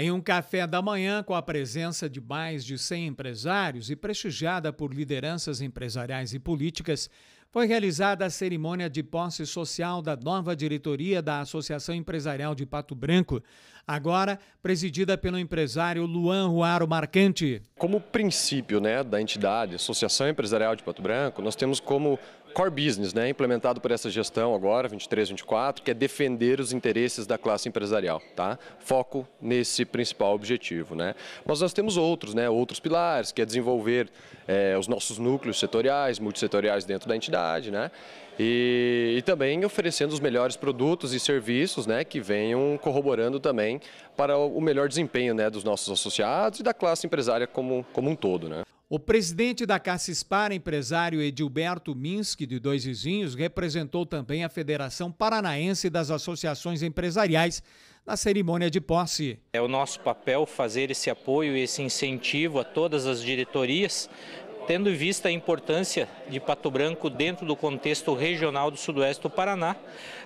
Em um café da manhã, com a presença de mais de 100 empresários e prestigiada por lideranças empresariais e políticas, foi realizada a cerimônia de posse social da nova diretoria da Associação Empresarial de Pato Branco, agora presidida pelo empresário Luan Ruaro Marcante. Como princípio né, da entidade, Associação Empresarial de Pato Branco, nós temos como core business, né, implementado por essa gestão agora, 23, 24, que é defender os interesses da classe empresarial, tá? Foco nesse principal objetivo, né? Mas nós temos outros, né, outros pilares, que é desenvolver é, os nossos núcleos setoriais, multissetoriais dentro da entidade, qualidade, né? E, e, também oferecendo os melhores produtos e serviços, né, que venham corroborando também para o melhor desempenho, né, dos nossos associados e da classe empresária como, como um todo, né? O presidente da Cassispar, empresário Edilberto Minsky, de Dois Vizinhos, representou também a Federação Paranaense das Associações Empresariais na cerimônia de posse. É o nosso papel fazer esse apoio e esse incentivo a todas as diretorias Tendo em vista a importância de Pato Branco dentro do contexto regional do sudoeste do Paraná,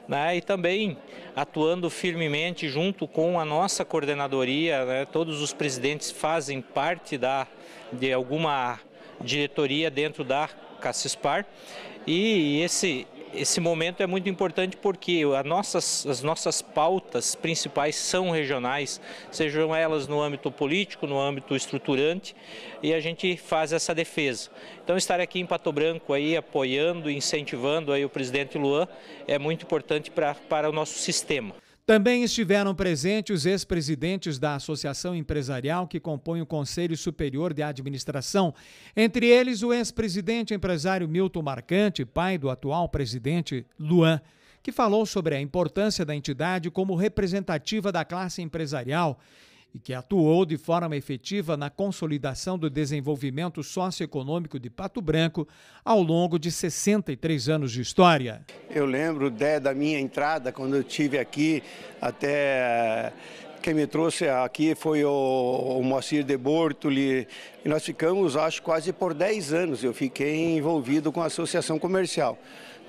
né, e também atuando firmemente junto com a nossa coordenadoria, né, todos os presidentes fazem parte da, de alguma diretoria dentro da Cassispar, e esse, esse momento é muito importante porque nossas, as nossas pautas principais são regionais, sejam elas no âmbito político, no âmbito estruturante, e a gente faz essa defesa. Então estar aqui em Pato Branco aí apoiando, incentivando aí o presidente Luan é muito importante pra, para o nosso sistema. Também estiveram presentes os ex-presidentes da Associação Empresarial que compõe o Conselho Superior de Administração, entre eles o ex-presidente empresário Milton Marcante, pai do atual presidente Luan, que falou sobre a importância da entidade como representativa da classe empresarial e que atuou de forma efetiva na consolidação do desenvolvimento socioeconômico de Pato Branco ao longo de 63 anos de história. Eu lembro da minha entrada, quando eu tive aqui, até quem me trouxe aqui foi o, o Moacir de Bortoli. E nós ficamos, acho, quase por 10 anos. Eu fiquei envolvido com a associação comercial.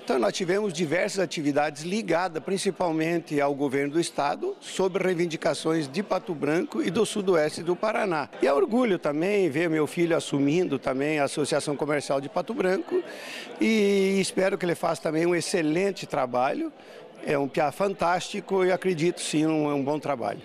Então, nós tivemos diversas atividades ligadas principalmente ao governo do estado, sobre reivindicações de Pato Branco e do sudoeste do Paraná. E é orgulho também ver meu filho assumindo também a Associação Comercial de Pato Branco e espero que ele faça também um excelente trabalho. É um piá fantástico e acredito sim, um, um bom trabalho.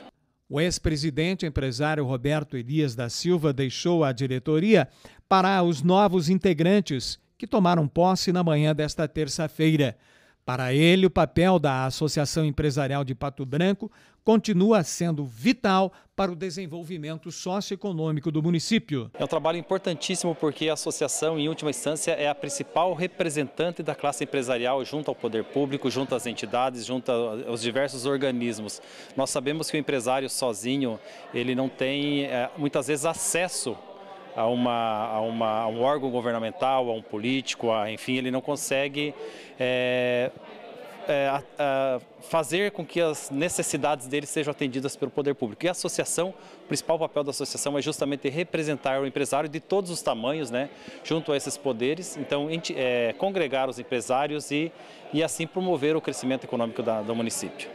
O ex-presidente empresário Roberto Elias da Silva deixou a diretoria para os novos integrantes que tomaram posse na manhã desta terça-feira. Para ele, o papel da Associação Empresarial de Pato Branco continua sendo vital para o desenvolvimento socioeconômico do município. É um trabalho importantíssimo porque a associação, em última instância, é a principal representante da classe empresarial junto ao poder público, junto às entidades, junto aos diversos organismos. Nós sabemos que o empresário sozinho, ele não tem eh, muitas vezes acesso a, uma, a, uma, a um órgão governamental, a um político, a, enfim, ele não consegue é, é, a, fazer com que as necessidades dele sejam atendidas pelo poder público. E a associação, o principal papel da associação é justamente representar o empresário de todos os tamanhos, né, junto a esses poderes, então é, congregar os empresários e, e assim promover o crescimento econômico da, do município.